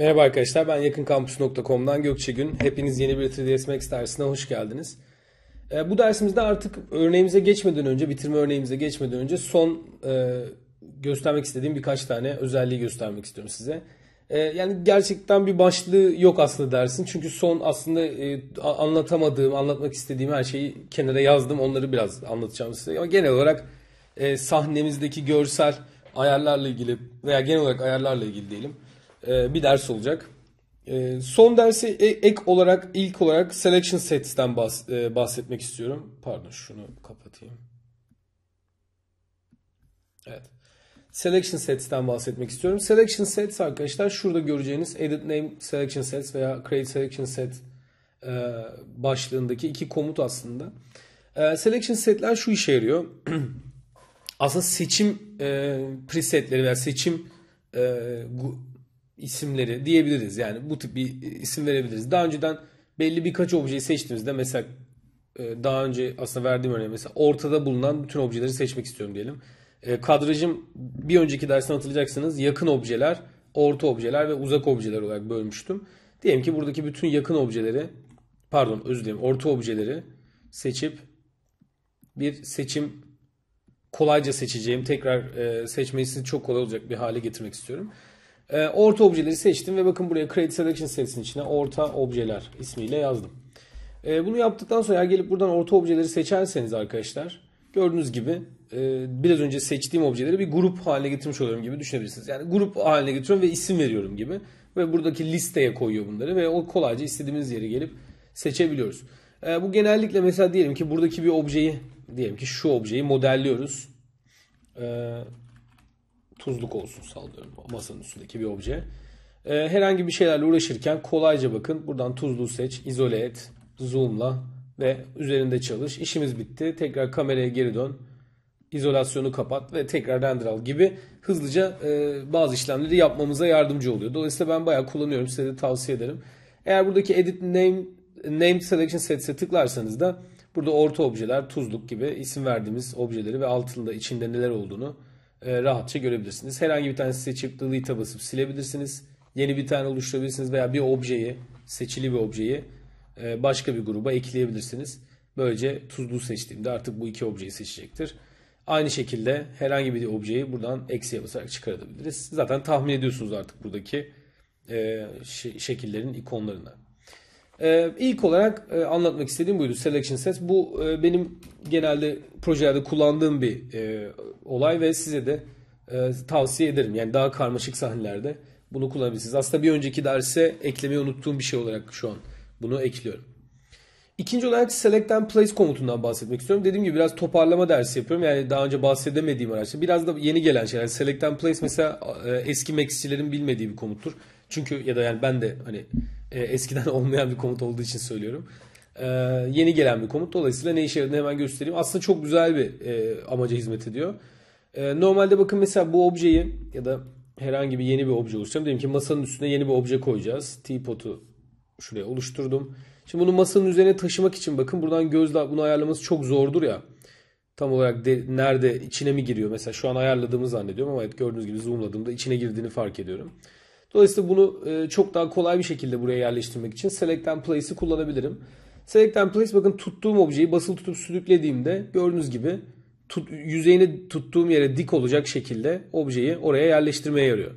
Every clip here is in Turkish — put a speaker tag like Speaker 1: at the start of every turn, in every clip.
Speaker 1: Merhaba arkadaşlar ben yakınkampus.com'dan Gökçe Gün. Hepiniz yeni bir 3ds Max dersine hoş geldiniz. Ee, bu dersimizde artık örneğimize geçmeden önce, bitirme örneğimize geçmeden önce son e, göstermek istediğim birkaç tane özelliği göstermek istiyorum size. Ee, yani gerçekten bir başlığı yok aslında dersin. Çünkü son aslında e, anlatamadığım, anlatmak istediğim her şeyi kenara yazdım. Onları biraz anlatacağım size. Ama genel olarak e, sahnemizdeki görsel ayarlarla ilgili veya genel olarak ayarlarla ilgili diyelim e, bir ders olacak. E, son dersi e, ek olarak ilk olarak selection sets'ten bahsetmek istiyorum. Pardon şunu kapatayım. Evet. Selection Sets'ten bahsetmek istiyorum. Selection Sets arkadaşlar şurada göreceğiniz Edit Name Selection Sets veya Create Selection Set başlığındaki iki komut aslında. selection Set'ler şu işe yarıyor. aslında seçim presetleri veya seçim isimleri diyebiliriz. Yani bu tip bir isim verebiliriz. Daha önceden belli birkaç objeyi seçtiğimizde mesela e, daha önce aslında verdiğim örneği mesela ortada bulunan bütün objeleri seçmek istiyorum diyelim. E, kadrajım bir önceki dersten hatırlayacaksınız yakın objeler, orta objeler ve uzak objeler olarak bölmüştüm. Diyelim ki buradaki bütün yakın objeleri pardon özür dilerim orta objeleri seçip bir seçim kolayca seçeceğim tekrar e, seçmesi çok kolay olacak bir hale getirmek istiyorum. E, orta objeleri seçtim ve bakın buraya Create Selection serisinin içine orta objeler ismiyle yazdım. E, bunu yaptıktan sonra gelip buradan orta objeleri seçerseniz arkadaşlar gördüğünüz gibi e, biraz önce seçtiğim objeleri bir grup haline getirmiş oluyorum gibi düşünebilirsiniz. Yani grup haline getiriyorum ve isim veriyorum gibi ve buradaki listeye koyuyor bunları ve o kolayca istediğimiz yere gelip seçebiliyoruz. E, bu genellikle mesela diyelim ki buradaki bir objeyi diyelim ki şu objeyi modelliyoruz. E, tuzluk olsun sallıyorum masanın üstündeki bir obje. E, herhangi bir şeylerle uğraşırken kolayca bakın buradan tuzluğu seç, izole et, zoomla ve üzerinde çalış. İşimiz bitti. Tekrar kameraya geri dön. izolasyonu kapat ve tekrar render al gibi hızlıca e, bazı işlemleri yapmamıza yardımcı oluyor. Dolayısıyla ben bayağı kullanıyorum. Size de tavsiye ederim. Eğer buradaki edit name named selection sets'e tıklarsanız da burada orta objeler, tuzluk gibi isim verdiğimiz objeleri ve altında içinde neler olduğunu e, rahatça görebilirsiniz. Herhangi bir tanesi seçip delete'a basıp silebilirsiniz. Yeni bir tane oluşturabilirsiniz veya bir objeyi, seçili bir objeyi e, başka bir gruba ekleyebilirsiniz. Böylece tuzlu seçtiğimde artık bu iki objeyi seçecektir. Aynı şekilde herhangi bir objeyi buradan eksiye basarak çıkarabiliriz. Zaten tahmin ediyorsunuz artık buradaki e, şekillerin ikonlarını. Ee, ilk olarak e, anlatmak istediğim buydu selection set. Bu e, benim genelde projelerde kullandığım bir e, olay ve size de e, tavsiye ederim. Yani daha karmaşık sahnelerde bunu kullanabilirsiniz. Aslında bir önceki derse eklemeyi unuttuğum bir şey olarak şu an bunu ekliyorum. İkinci olarak select and place komutundan bahsetmek istiyorum. Dediğim gibi biraz toparlama dersi yapıyorum. Yani daha önce bahsedemediğim araçlar. Biraz da yeni gelen şeyler. Yani select and place mesela e, eski Max'çilerin bilmediği bir komuttur. Çünkü ya da yani ben de hani e, eskiden olmayan bir komut olduğu için söylüyorum. E, yeni gelen bir komut. Dolayısıyla ne işe yaradığını hemen göstereyim. Aslında çok güzel bir e, amaca hizmet ediyor. E, normalde bakın mesela bu objeyi ya da herhangi bir yeni bir obje oluşturacağım. Diyelim ki masanın üstüne yeni bir obje koyacağız. Teapot'u şuraya oluşturdum. Şimdi bunu masanın üzerine taşımak için bakın buradan gözle bunu ayarlaması çok zordur ya. Tam olarak de, nerede içine mi giriyor? Mesela şu an ayarladığımı zannediyorum ama evet gördüğünüz gibi zoomladığımda içine girdiğini fark ediyorum. Dolayısıyla bunu e, çok daha kolay bir şekilde buraya yerleştirmek için Select and Place'i kullanabilirim. Select and Place bakın tuttuğum objeyi basılı tutup sürüklediğimde gördüğünüz gibi tut, yüzeyini tuttuğum yere dik olacak şekilde objeyi oraya yerleştirmeye yarıyor.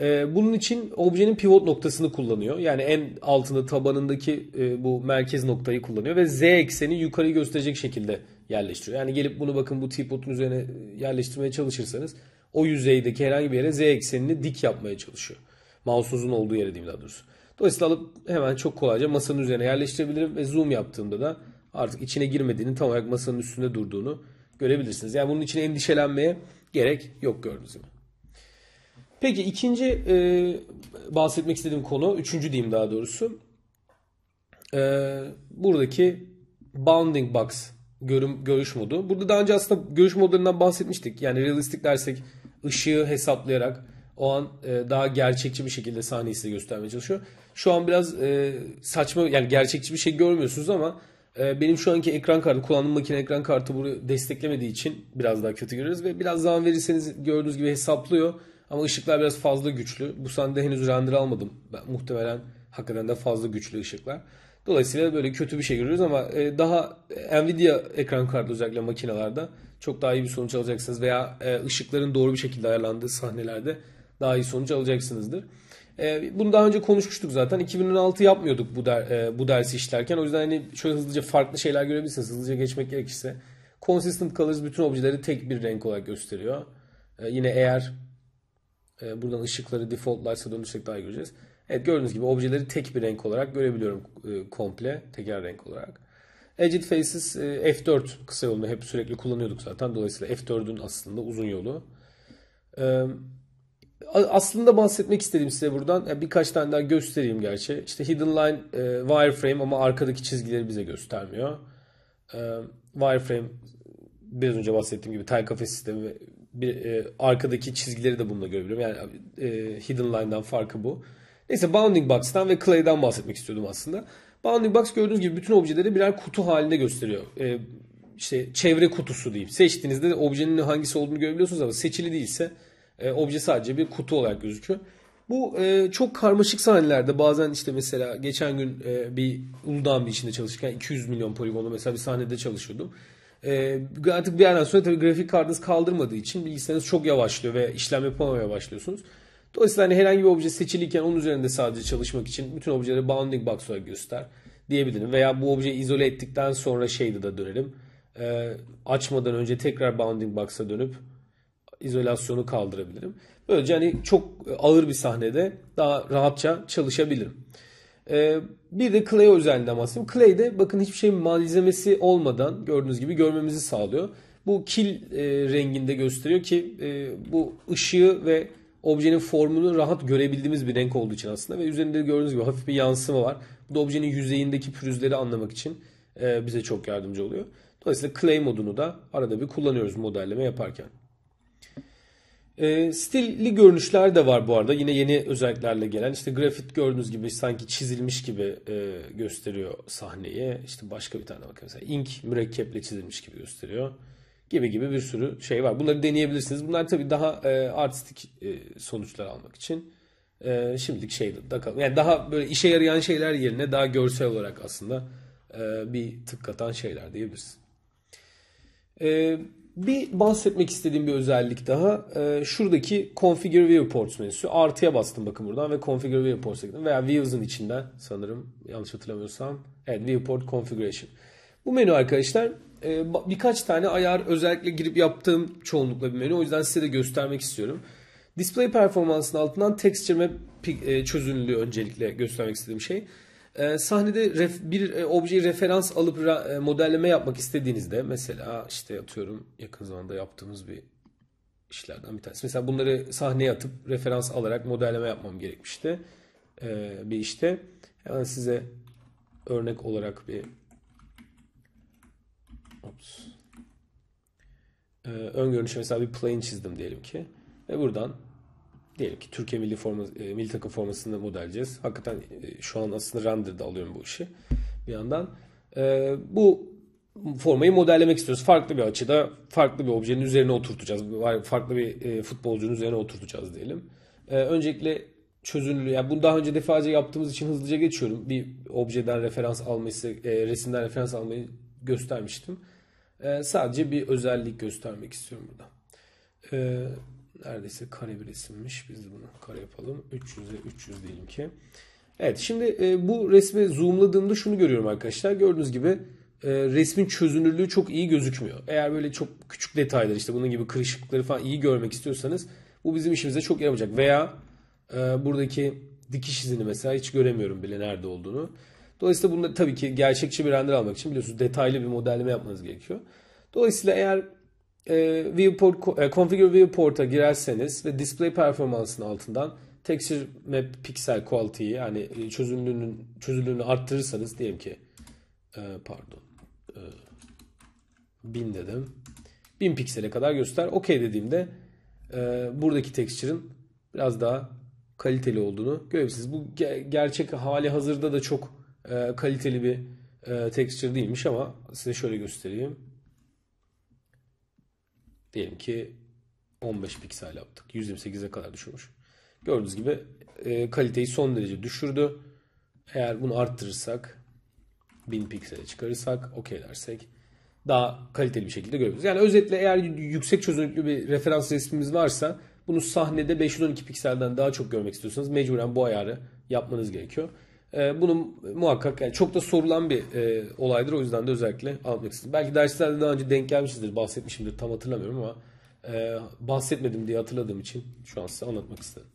Speaker 1: Ee, bunun için objenin pivot noktasını kullanıyor. Yani en altında tabanındaki e, bu merkez noktayı kullanıyor ve z ekseni yukarı gösterecek şekilde yerleştiriyor. Yani gelip bunu bakın bu tripodun üzerine yerleştirmeye çalışırsanız o yüzeydeki herhangi bir yere z eksenini dik yapmaya çalışıyor. Mouse'unuzun olduğu yere diyeyim daha doğrusu. Dolayısıyla alıp hemen çok kolayca masanın üzerine yerleştirebilirim ve zoom yaptığımda da artık içine girmediğini tam olarak masanın üstünde durduğunu görebilirsiniz. Yani bunun için endişelenmeye gerek yok gördüğünüz gibi. Peki ikinci e, bahsetmek istediğim konu, üçüncü diyeyim daha doğrusu. E, buradaki bounding box görüm, görüş modu. Burada daha önce aslında görüş modlarından bahsetmiştik. Yani realistik dersek ışığı hesaplayarak o an e, daha gerçekçi bir şekilde sahneyi size göstermeye çalışıyor. Şu an biraz e, saçma yani gerçekçi bir şey görmüyorsunuz ama e, benim şu anki ekran kartı kullandığım makine ekran kartı bunu desteklemediği için biraz daha kötü görüyoruz ve biraz zaman verirseniz gördüğünüz gibi hesaplıyor. Ama ışıklar biraz fazla güçlü. Bu sahnede henüz render almadım. Ben, muhtemelen hakikaten de fazla güçlü ışıklar. Dolayısıyla böyle kötü bir şey görüyoruz ama e, daha Nvidia ekran kartı özellikle makinelerde çok daha iyi bir sonuç alacaksınız veya e, ışıkların doğru bir şekilde ayarlandığı sahnelerde daha iyi sonuç alacaksınızdır. E, bunu daha önce konuşmuştuk zaten. 2006 yapmıyorduk bu, der, e, bu dersi işlerken. O yüzden hani şöyle hızlıca farklı şeyler görebilirsiniz. Hızlıca geçmek gerekirse. Consistent Colors bütün objeleri tek bir renk olarak gösteriyor. E, yine eğer buradan ışıkları default lights'a daha iyi göreceğiz. Evet gördüğünüz gibi objeleri tek bir renk olarak görebiliyorum komple. Teker renk olarak. Edit Faces F4 kısa yolunu hep sürekli kullanıyorduk zaten. Dolayısıyla F4'ün aslında uzun yolu. Evet aslında bahsetmek istedim size buradan. birkaç tane daha göstereyim gerçi. İşte Hidden Line e, wireframe ama arkadaki çizgileri bize göstermiyor. E, wireframe biraz önce bahsettiğim gibi tel kafe sistemi bir, e, arkadaki çizgileri de bununla görebiliyorum. Yani e, Hidden Line'dan farkı bu. Neyse Bounding Box'tan ve Clay'dan bahsetmek istiyordum aslında. Bounding Box gördüğünüz gibi bütün objeleri birer kutu halinde gösteriyor. E, işte çevre kutusu diyeyim. Seçtiğinizde objenin hangisi olduğunu görebiliyorsunuz ama seçili değilse e, obje sadece bir kutu olarak gözüküyor. Bu e, çok karmaşık sahnelerde bazen işte mesela geçen gün e, bir Uludağ'ın içinde çalışırken 200 milyon poligonlu mesela bir sahnede çalışıyordum. E, artık bir yerden sonra tabii grafik kartınız kaldırmadığı için bilgisayarınız çok yavaşlıyor ve işlem yapamamaya başlıyorsunuz. Dolayısıyla hani herhangi bir obje seçiliyken onun üzerinde sadece çalışmak için bütün objeleri bounding box olarak göster diyebilirim. Veya bu objeyi izole ettikten sonra şeyde de dönelim. E, açmadan önce tekrar bounding box'a dönüp izolasyonu kaldırabilirim. Böylece hani çok ağır bir sahnede daha rahatça çalışabilirim. Ee, bir de Clay'e özelliğinden bahsedeyim. Clay de bakın hiçbir şey malzemesi olmadan gördüğünüz gibi görmemizi sağlıyor. Bu kil e, renginde gösteriyor ki e, bu ışığı ve objenin formunu rahat görebildiğimiz bir renk olduğu için aslında ve üzerinde gördüğünüz gibi hafif bir yansıma var. Bu da objenin yüzeyindeki pürüzleri anlamak için e, bize çok yardımcı oluyor. Dolayısıyla clay modunu da arada bir kullanıyoruz modelleme yaparken. E, stilli görünüşler de var bu arada. Yine yeni özelliklerle gelen. İşte grafit gördüğünüz gibi sanki çizilmiş gibi e, gösteriyor sahneye İşte başka bir tane bakın mesela ink mürekkeple çizilmiş gibi gösteriyor. Gibi gibi bir sürü şey var. Bunları deneyebilirsiniz. Bunlar tabii daha e, artistik e, sonuçlar almak için. E, şimdilik şey bakalım. Yani daha böyle işe yarayan şeyler yerine daha görsel olarak aslında e, bir tık katan şeyler diyebiliriz. Eee bir bahsetmek istediğim bir özellik daha. Ee, şuradaki Configure Viewports menüsü. Artıya bastım bakın buradan ve Configure Viewports'a gittim. Veya Views'ın içinden sanırım yanlış hatırlamıyorsam. Evet Viewport Configuration. Bu menü arkadaşlar e, birkaç tane ayar özellikle girip yaptığım çoğunlukla bir menü. O yüzden size de göstermek istiyorum. Display performansının altından texture map e, çözünürlüğü öncelikle göstermek istediğim şey. E, sahnede ref, bir e, objeyi referans alıp e, modelleme yapmak istediğinizde mesela işte atıyorum yakın zamanda yaptığımız bir işlerden bir tanesi. Mesela bunları sahneye atıp referans alarak modelleme yapmam gerekmişti. E, bir işte. Hemen size örnek olarak bir Ops. E, ön görünüşe mesela bir plane çizdim diyelim ki. Ve buradan diyelim ki Türkiye milli forma, e, milli takım formasını modelleyeceğiz. Hakikaten e, şu an aslında render'da alıyorum bu işi bir yandan. E, bu formayı modellemek istiyoruz. Farklı bir açıda, farklı bir objenin üzerine oturtacağız. Farklı bir e, futbolcunun üzerine oturtacağız diyelim. E, öncelikle çözünürlüğü, yani bunu daha önce defaca yaptığımız için hızlıca geçiyorum. Bir objeden referans almayı, e, resimden referans almayı göstermiştim. E, sadece bir özellik göstermek istiyorum burada. E, neredeyse kare bir resimmiş. Biz de bunu kare yapalım. 300'e 300 diyelim ki. Evet şimdi e, bu resmi zoomladığımda şunu görüyorum arkadaşlar. Gördüğünüz gibi e, resmin çözünürlüğü çok iyi gözükmüyor. Eğer böyle çok küçük detaylar işte bunun gibi kırışıklıkları falan iyi görmek istiyorsanız bu bizim işimize çok yaramayacak. Veya e, buradaki dikiş izini mesela hiç göremiyorum bile nerede olduğunu. Dolayısıyla bunu tabii ki gerçekçi bir render almak için biliyorsunuz detaylı bir modelleme yapmanız gerekiyor. Dolayısıyla eğer e, viewport, e, configure viewport'a girerseniz ve display performansının altından texture map pixel quality'yi yani çözünürlüğünün çözünürlüğünü arttırırsanız diyelim ki e, pardon e, 1000 dedim. 1000 piksele kadar göster. Okey dediğimde e, buradaki texture'ın biraz daha kaliteli olduğunu görebilirsiniz. Bu ge- gerçek hali hazırda da çok e, kaliteli bir e, texture değilmiş ama size şöyle göstereyim. Diyelim ki 15 piksel yaptık. 128'e kadar düşürmüş. Gördüğünüz gibi e, kaliteyi son derece düşürdü. Eğer bunu arttırırsak 1000 piksele çıkarırsak okey dersek daha kaliteli bir şekilde görebiliriz. Yani özetle eğer yüksek çözünürlüklü bir referans resmimiz varsa bunu sahnede 512 pikselden daha çok görmek istiyorsanız mecburen bu ayarı yapmanız gerekiyor. E, bunun muhakkak yani çok da sorulan bir e, olaydır. O yüzden de özellikle almak istedim. Belki derslerde daha önce denk gelmişizdir. Bahsetmişimdir. Tam hatırlamıyorum ama e, bahsetmedim diye hatırladığım için şu an size anlatmak istedim.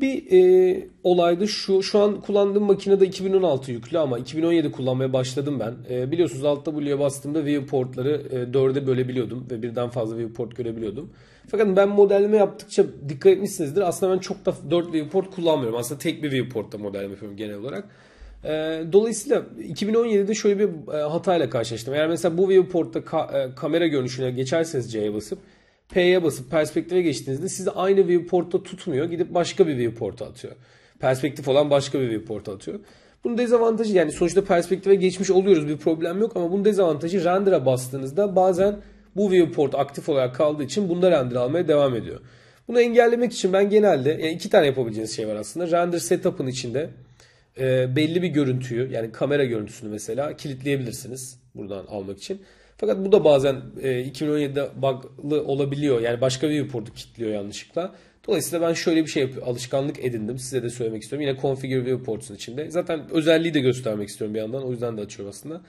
Speaker 1: Bir e, olaydı şu. Şu an kullandığım makinede 2016 yüklü ama 2017 kullanmaya başladım ben. E, biliyorsunuz alt W'ye bastığımda viewportları e, 4'e bölebiliyordum ve birden fazla viewport görebiliyordum. Fakat ben modelleme yaptıkça dikkat etmişsinizdir. Aslında ben çok da 4 viewport kullanmıyorum. Aslında tek bir viewportta modelleme yapıyorum genel olarak. Ee, dolayısıyla 2017'de şöyle bir e, hatayla karşılaştım. Eğer mesela bu viewportta ka- e, kamera görünüşüne geçerseniz C'ye basıp P'ye basıp perspektife geçtiğinizde sizi aynı viewportta tutmuyor. Gidip başka bir viewporta atıyor. Perspektif olan başka bir viewporta atıyor. Bunun dezavantajı yani sonuçta perspektife geçmiş oluyoruz bir problem yok ama bunun dezavantajı render'a bastığınızda bazen bu viewport aktif olarak kaldığı için bunda render almaya devam ediyor. Bunu engellemek için ben genelde yani iki tane yapabileceğiniz şey var aslında. Render setup'ın içinde e, belli bir görüntüyü yani kamera görüntüsünü mesela kilitleyebilirsiniz buradan almak için. Fakat bu da bazen e, 2017'de bug'lı olabiliyor. Yani başka bir viewport'u kilitliyor yanlışlıkla. Dolayısıyla ben şöyle bir şey alışkanlık edindim. Size de söylemek istiyorum. Yine Configure Viewports'un içinde. Zaten özelliği de göstermek istiyorum bir yandan. O yüzden de açıyorum aslında.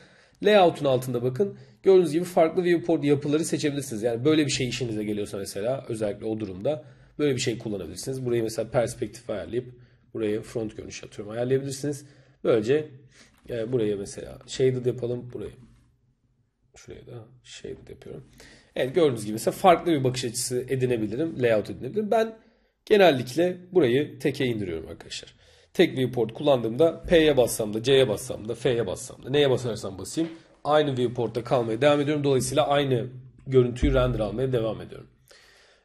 Speaker 1: Layout'un altında bakın Gördüğünüz gibi farklı viewport yapıları seçebilirsiniz. Yani böyle bir şey işinize geliyorsa mesela özellikle o durumda böyle bir şey kullanabilirsiniz. Burayı mesela perspektif ayarlayıp burayı front görünüş atıyorum ayarlayabilirsiniz. Böylece e, buraya mesela shaded yapalım burayı. Şuraya da shaded yapıyorum. Evet gördüğünüz gibi mesela farklı bir bakış açısı edinebilirim. Layout edinebilirim. Ben genellikle burayı teke indiriyorum arkadaşlar. Tek viewport kullandığımda P'ye bassam da C'ye bassam da F'ye bassam da neye basarsam basayım aynı viewport'ta kalmaya devam ediyorum. Dolayısıyla aynı görüntüyü render almaya devam ediyorum.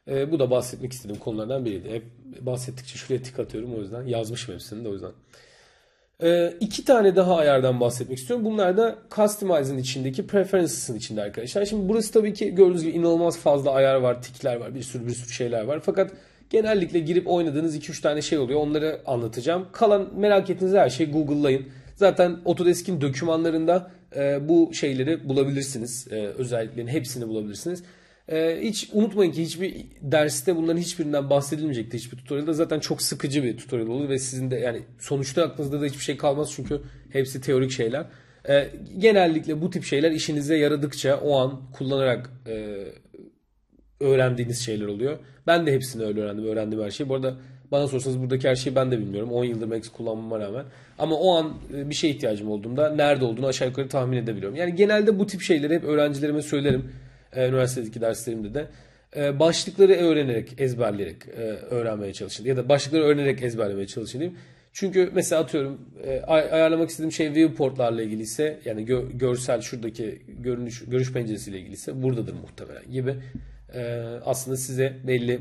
Speaker 1: E, bu da bahsetmek istediğim konulardan biriydi. Hep bahsettikçe şuraya tık atıyorum o yüzden. Yazmışım hepsini de o yüzden. E, iki tane daha ayardan bahsetmek istiyorum. Bunlar da Customize'ın içindeki Preferences'ın içinde arkadaşlar. Şimdi burası tabii ki gördüğünüz gibi inanılmaz fazla ayar var, tikler var, bir sürü bir sürü şeyler var. Fakat genellikle girip oynadığınız 2-3 tane şey oluyor. Onları anlatacağım. Kalan merak ettiğiniz her şeyi Google'layın. Zaten Autodesk'in dokümanlarında e, bu şeyleri bulabilirsiniz. E, özelliklerin hepsini bulabilirsiniz. E, hiç unutmayın ki hiçbir derste bunların hiçbirinden bahsedilmeyecekti. Hiçbir tutorialda zaten çok sıkıcı bir tutorial olur ve sizin de yani sonuçta aklınızda da hiçbir şey kalmaz çünkü hepsi teorik şeyler. E, genellikle bu tip şeyler işinize yaradıkça o an kullanarak e, öğrendiğiniz şeyler oluyor. Ben de hepsini öyle öğrendim. Öğrendim her şeyi. Bu arada bana sorsanız buradaki her şeyi ben de bilmiyorum. 10 yıldır Max kullanmama rağmen. Ama o an e, bir şey ihtiyacım olduğunda nerede olduğunu aşağı yukarı tahmin edebiliyorum. Yani genelde bu tip şeyleri hep öğrencilerime söylerim. E, üniversitedeki derslerimde de e, başlıkları öğrenerek, ezberleyerek öğrenmeye çalışın. Ya da başlıkları öğrenerek ezberlemeye çalışın diyeyim. Çünkü mesela atıyorum ayarlamak istediğim şey viewportlarla ilgili ise yani gö- görsel şuradaki görünüş görüş penceresiyle ilgili ise buradadır muhtemelen gibi. Ee, aslında size belli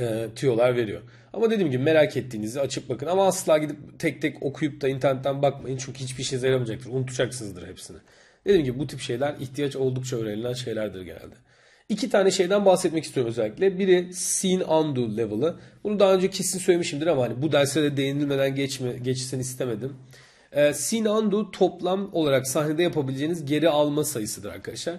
Speaker 1: e, tüyolar veriyor. Ama dediğim gibi merak ettiğinizi açıp bakın. Ama asla gidip tek tek okuyup da internetten bakmayın. Çünkü hiçbir şey yaramayacaktır. Unutacaksınızdır hepsini. Dediğim gibi bu tip şeyler ihtiyaç oldukça öğrenilen şeylerdir genelde. İki tane şeyden bahsetmek istiyorum özellikle. Biri scene undo level'ı. Bunu daha önce kesin söylemişimdir ama hani bu derse de değinilmeden geçme, geçsin istemedim. E, scene undo toplam olarak sahnede yapabileceğiniz geri alma sayısıdır arkadaşlar.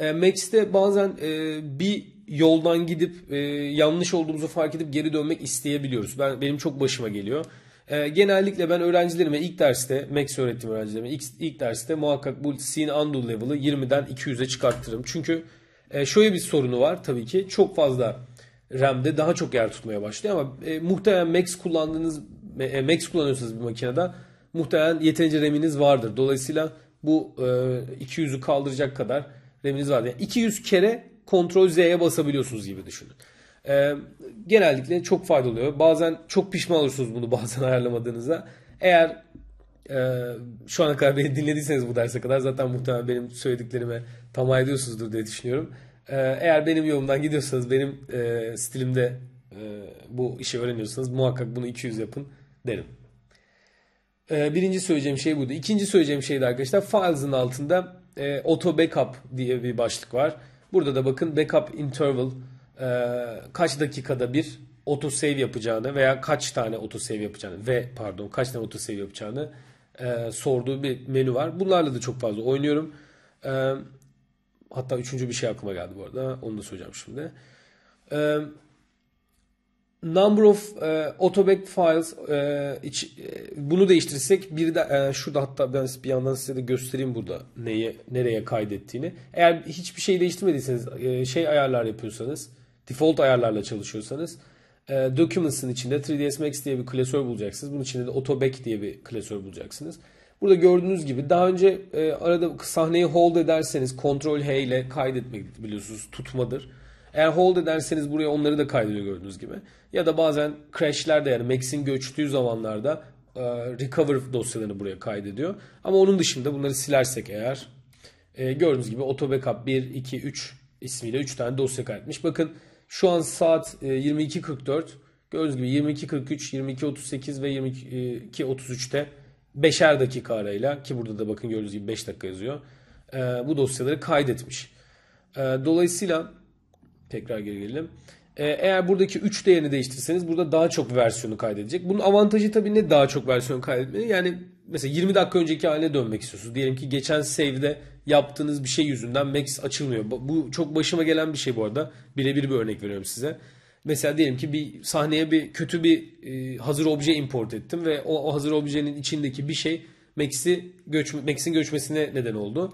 Speaker 1: E, Max'te bazen e, bir yoldan gidip e, yanlış olduğumuzu fark edip geri dönmek isteyebiliyoruz. Ben benim çok başıma geliyor. E, genellikle ben öğrencilerime ilk derste Max öğrettim öğrencilerime ilk, ilk derste muhakkak bu sin undo level'ı 20'den 200'e çıkarttırırım. Çünkü e, şöyle bir sorunu var tabii ki çok fazla RAM'de daha çok yer tutmaya başlıyor ama e, muhtemelen Max kullandığınız e, Max kullanıyorsanız bir makinede muhtemelen yeterince RAM'iniz vardır. Dolayısıyla bu e, 200'ü kaldıracak kadar RAM'iniz vardır. Yani 200 kere Kontrol Z'ye basabiliyorsunuz gibi düşünün. Ee, genellikle çok faydalı oluyor. Bazen çok pişman olursunuz bunu bazen ayarlamadığınızda. Eğer e, şu ana kadar beni dinlediyseniz bu derse kadar zaten muhtemelen benim söylediklerime tamah ediyorsunuzdur diye düşünüyorum. Ee, eğer benim yolumdan gidiyorsanız benim e, stilimde e, bu işi öğreniyorsanız muhakkak bunu 200 yapın derim. Ee, birinci söyleyeceğim şey buydu. İkinci söyleyeceğim şey de arkadaşlar files'ın altında e, auto backup diye bir başlık var. Burada da bakın backup interval e, kaç dakikada bir autosave yapacağını veya kaç tane autosave yapacağını ve pardon kaç tane autosave yapacağını e, sorduğu bir menü var. Bunlarla da çok fazla oynuyorum. E, hatta üçüncü bir şey aklıma geldi bu arada. Onu da söyleyeceğim şimdi. Eee number of e, autoback files e, iç, e, bunu değiştirsek, bir de e, şurada hatta ben bir yandan size de göstereyim burada neye nereye kaydettiğini. Eğer hiçbir şey değiştirmediyseniz e, şey ayarlar yapıyorsanız default ayarlarla çalışıyorsanız e, documents'ın içinde 3ds max diye bir klasör bulacaksınız. Bunun içinde de autoback diye bir klasör bulacaksınız. Burada gördüğünüz gibi daha önce e, arada sahneyi hold ederseniz Ctrl H ile kaydetmek biliyorsunuz tutmadır. Eğer hold ederseniz buraya onları da kaydediyor gördüğünüz gibi. Ya da bazen crashlerde yani max'in göçtüğü zamanlarda e, recover dosyalarını buraya kaydediyor. Ama onun dışında bunları silersek eğer e, gördüğünüz gibi auto backup 1, 2, 3 ismiyle 3 tane dosya kaydetmiş. Bakın şu an saat 22.44 e, gördüğünüz gibi 22.43, 22.38 ve 22.33'te beşer dakika arayla ki burada da bakın gördüğünüz gibi 5 dakika yazıyor. bu dosyaları kaydetmiş. E, dolayısıyla Tekrar geri gelelim. Ee, eğer buradaki 3 değerini değiştirirseniz burada daha çok versiyonu kaydedecek. Bunun avantajı tabii ne daha çok versiyon kaydetmeyi? Yani mesela 20 dakika önceki haline dönmek istiyorsunuz. Diyelim ki geçen save'de yaptığınız bir şey yüzünden max açılmıyor. Bu çok başıma gelen bir şey bu arada. Birebir bir örnek veriyorum size. Mesela diyelim ki bir sahneye bir kötü bir e, hazır obje import ettim ve o, hazır objenin içindeki bir şey max'in göçmesine neden oldu.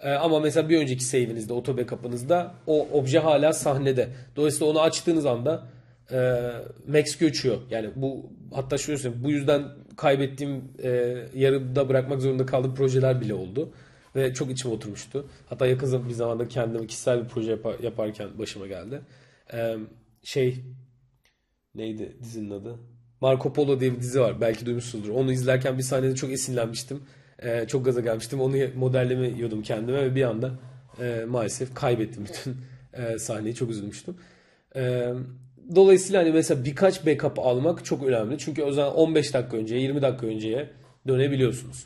Speaker 1: Ee, ama mesela bir önceki save'inizde, auto backup'ınızda o obje hala sahnede. Dolayısıyla onu açtığınız anda e, Max göçüyor. Yani bu hatta şöyle söyleyeyim. Bu yüzden kaybettiğim e, yarıda bırakmak zorunda kaldığım projeler bile oldu. Ve çok içime oturmuştu. Hatta yakın bir zamanda kendim kişisel bir proje yapar, yaparken başıma geldi. E, şey neydi dizinin adı? Marco Polo diye bir dizi var. Belki duymuşsunuzdur. Onu izlerken bir sahnede çok esinlenmiştim e, çok gaza gelmiştim. Onu modelleme yiyordum kendime ve bir anda e, maalesef kaybettim bütün e, sahneyi. Çok üzülmüştüm. E, dolayısıyla hani mesela birkaç backup almak çok önemli. Çünkü o zaman 15 dakika önceye, 20 dakika önceye dönebiliyorsunuz.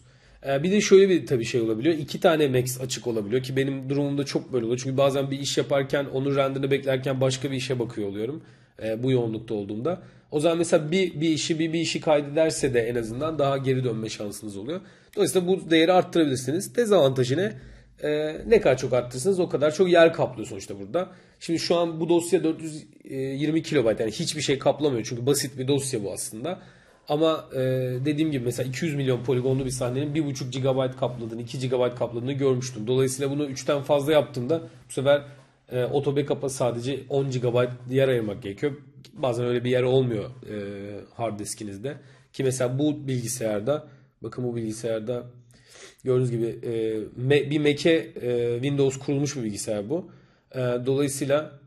Speaker 1: E, bir de şöyle bir tabii şey olabiliyor. İki tane max açık olabiliyor ki benim durumumda çok böyle oluyor. Çünkü bazen bir iş yaparken onun renderını beklerken başka bir işe bakıyor oluyorum. E, bu yoğunlukta olduğumda. O zaman mesela bir, bir işi bir, bir işi kaydederse de en azından daha geri dönme şansınız oluyor. Dolayısıyla bu değeri arttırabilirsiniz. Dezavantajı ne? Ee, ne kadar çok arttırırsanız o kadar çok yer kaplıyor sonuçta burada. Şimdi şu an bu dosya 420 kilobayt yani hiçbir şey kaplamıyor. Çünkü basit bir dosya bu aslında. Ama e, dediğim gibi mesela 200 milyon poligonlu bir sahnenin 1.5 GB kapladığını, 2 GB kapladığını görmüştüm. Dolayısıyla bunu 3'ten fazla yaptığımda bu sefer e, otobackup'a sadece 10 GB yer ayırmak gerekiyor bazen öyle bir yer olmuyor e, hard diskinizde. Ki mesela bu bilgisayarda bakın bu bilgisayarda gördüğünüz gibi e, bir Mac'e e, Windows kurulmuş bir bilgisayar bu. E, dolayısıyla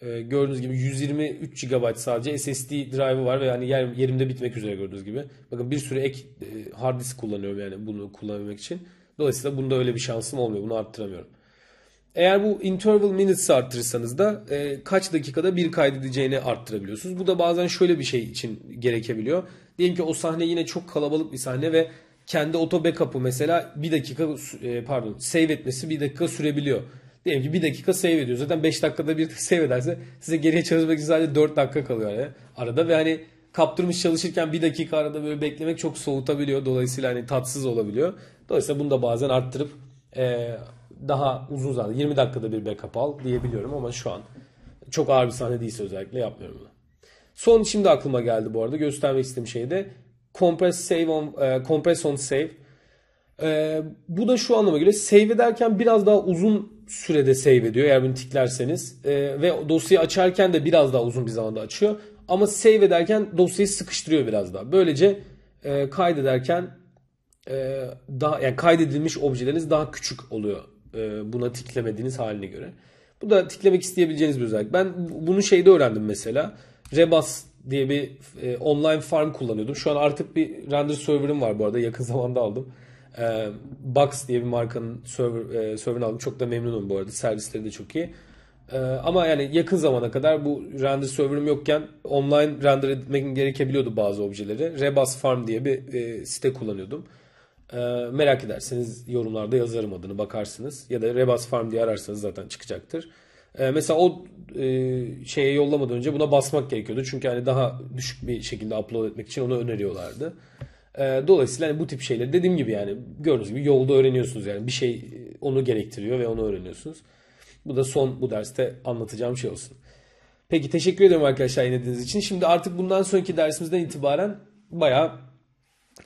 Speaker 1: e, gördüğünüz gibi 123 GB sadece SSD drive'ı var ve yani yer, yerimde bitmek üzere gördüğünüz gibi. Bakın bir sürü ek e, hard disk kullanıyorum yani bunu kullanabilmek için. Dolayısıyla bunda öyle bir şansım olmuyor. Bunu arttıramıyorum. Eğer bu interval minutes arttırırsanız da e, kaç dakikada bir kaydedeceğini arttırabiliyorsunuz. Bu da bazen şöyle bir şey için gerekebiliyor. Diyelim ki o sahne yine çok kalabalık bir sahne ve kendi auto backup'ı mesela bir dakika e, pardon save etmesi bir dakika sürebiliyor. Diyelim ki bir dakika save ediyor. Zaten 5 dakikada bir save ederse size geriye çalışmak için sadece 4 dakika kalıyor yani arada ve hani kaptırmış çalışırken bir dakika arada böyle beklemek çok soğutabiliyor. Dolayısıyla hani tatsız olabiliyor. Dolayısıyla bunu da bazen arttırıp e, daha uzun zaten 20 dakikada bir backup al diyebiliyorum ama şu an çok ağır bir sahne değilse özellikle yapmıyorum bunu. Son şimdi aklıma geldi bu arada göstermek istediğim şey de compress save on e, compress on save. E, bu da şu anlama göre save ederken biraz daha uzun sürede save ediyor eğer bunu tiklerseniz e, ve dosyayı açarken de biraz daha uzun bir zamanda açıyor ama save ederken dosyayı sıkıştırıyor biraz daha. Böylece e, kaydederken e, daha yani kaydedilmiş objeleriniz daha küçük oluyor e, buna tiklemediğiniz haline göre. Bu da tiklemek isteyebileceğiniz bir özellik. Ben bunu şeyde öğrendim mesela. Rebas diye bir e, online farm kullanıyordum. Şu an artık bir render server'ım var bu arada. Yakın zamanda aldım. E, Box diye bir markanın server, e, server'ını aldım. Çok da memnunum bu arada. Servisleri de çok iyi. ama yani yakın zamana kadar bu render server'ım yokken online render etmek gerekebiliyordu bazı objeleri. Rebas Farm diye bir site kullanıyordum. E, merak ederseniz yorumlarda yazarım adını bakarsınız. Ya da Rebas Farm diye ararsanız zaten çıkacaktır. E, mesela o e, şeye yollamadan önce buna basmak gerekiyordu. Çünkü hani daha düşük bir şekilde upload etmek için onu öneriyorlardı. E, dolayısıyla hani bu tip şeyler dediğim gibi yani gördüğünüz gibi yolda öğreniyorsunuz yani bir şey e, onu gerektiriyor ve onu öğreniyorsunuz. Bu da son bu derste anlatacağım şey olsun. Peki teşekkür ederim arkadaşlar dinlediğiniz için. Şimdi artık bundan sonraki dersimizden itibaren bayağı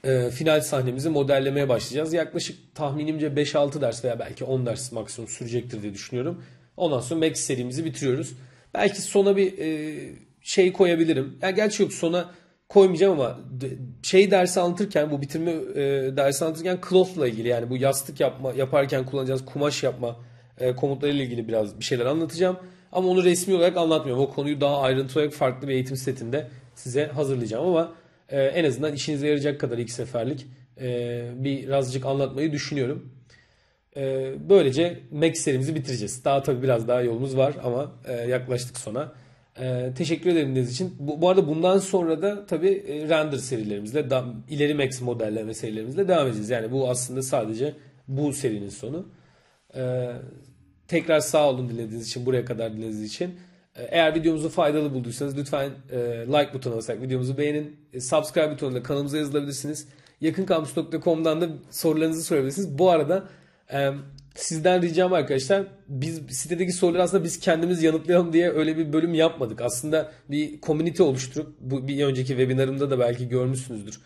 Speaker 1: e, final sahnemizi modellemeye başlayacağız. Yaklaşık tahminimce 5-6 ders veya belki 10 ders maksimum sürecektir diye düşünüyorum. Ondan sonra Max serimizi bitiriyoruz. Belki sona bir e, şey koyabilirim. Ya yani gerçi yok sona koymayacağım ama şey dersi anlatırken bu bitirme e, dersi anlatırken cloth'la ilgili yani bu yastık yapma yaparken kullanacağız kumaş yapma e, komutlarıyla ilgili biraz bir şeyler anlatacağım. Ama onu resmi olarak anlatmıyorum. O konuyu daha ayrıntılı olarak farklı bir eğitim setinde size hazırlayacağım ama e, en azından işinize yarayacak kadar ilk seferlik e, ee, birazcık anlatmayı düşünüyorum. E, böylece Mac serimizi bitireceğiz. Daha tabii biraz daha yolumuz var ama e, yaklaştık sona. E, teşekkür ederim dediğiniz için. Bu, bu arada bundan sonra da tabii e, render serilerimizle, da, ileri Max modelleme serilerimizle devam edeceğiz. Yani bu aslında sadece bu serinin sonu. E, tekrar sağ olun dinlediğiniz için, buraya kadar dinlediğiniz için. Eğer videomuzu faydalı bulduysanız lütfen e, like butonuna basarak videomuzu beğenin. E, subscribe butonuna kanalımıza yazılabilirsiniz. Yakınkampüs.com'dan da sorularınızı sorabilirsiniz. Bu arada e, sizden ricam arkadaşlar biz sitedeki soruları aslında biz kendimiz yanıtlayalım diye öyle bir bölüm yapmadık. Aslında bir komünite oluşturup bu bir önceki webinarımda da belki görmüşsünüzdür.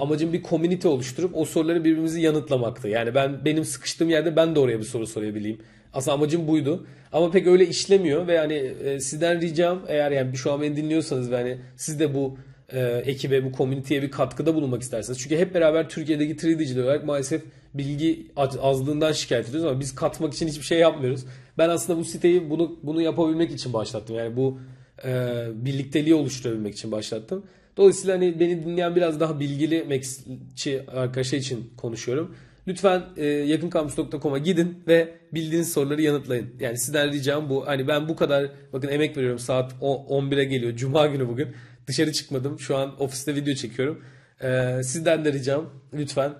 Speaker 1: amacım bir komünite oluşturup o soruları birbirimizi yanıtlamaktı. Yani ben benim sıkıştığım yerde ben de oraya bir soru sorabileyim. Aslında amacım buydu. Ama pek öyle işlemiyor ve yani e, sizden ricam eğer yani şu an beni dinliyorsanız ve hani siz de bu e, ekibe, bu komüniteye bir katkıda bulunmak isterseniz. Çünkü hep beraber Türkiye'deki tradiciler olarak maalesef bilgi azlığından şikayet ediyoruz ama biz katmak için hiçbir şey yapmıyoruz. Ben aslında bu siteyi bunu bunu yapabilmek için başlattım. Yani bu e, birlikteliği oluşturabilmek için başlattım. Dolayısıyla hani beni dinleyen biraz daha bilgili Mexçi arkadaşlar için konuşuyorum Lütfen e, yakınkampüs.com'a gidin ve bildiğiniz soruları yanıtlayın. Yani sizden ricam bu. Hani ben bu kadar bakın emek veriyorum saat 11'e geliyor. Cuma günü bugün. Dışarı çıkmadım. Şu an ofiste video çekiyorum. E, sizden de ricam lütfen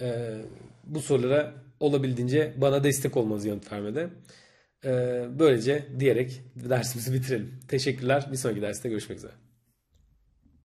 Speaker 1: e, bu sorulara olabildiğince bana destek olmanızı yanıt vermede. E, böylece diyerek dersimizi bitirelim. Teşekkürler. Bir sonraki derste görüşmek üzere.